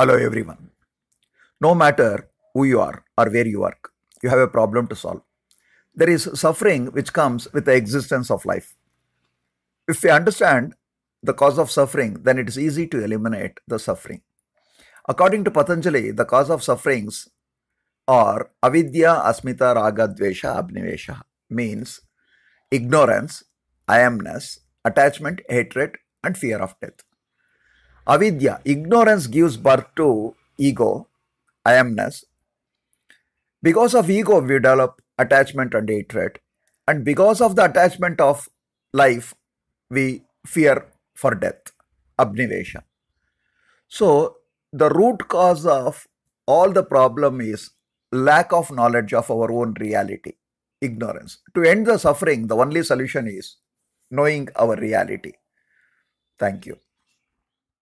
Hello everyone. No matter who you are or where you work, you have a problem to solve. There is suffering which comes with the existence of life. If we understand the cause of suffering, then it is easy to eliminate the suffering. According to Patanjali, the cause of sufferings are avidya, asmita, raga, dvesha, abnivesha means ignorance, I amness, attachment, hatred, and fear of death. Avidya, ignorance gives birth to ego, I amness. Because of ego, we develop attachment and hatred. And because of the attachment of life, we fear for death, abnivation. So, the root cause of all the problem is lack of knowledge of our own reality, ignorance. To end the suffering, the only solution is knowing our reality. Thank you.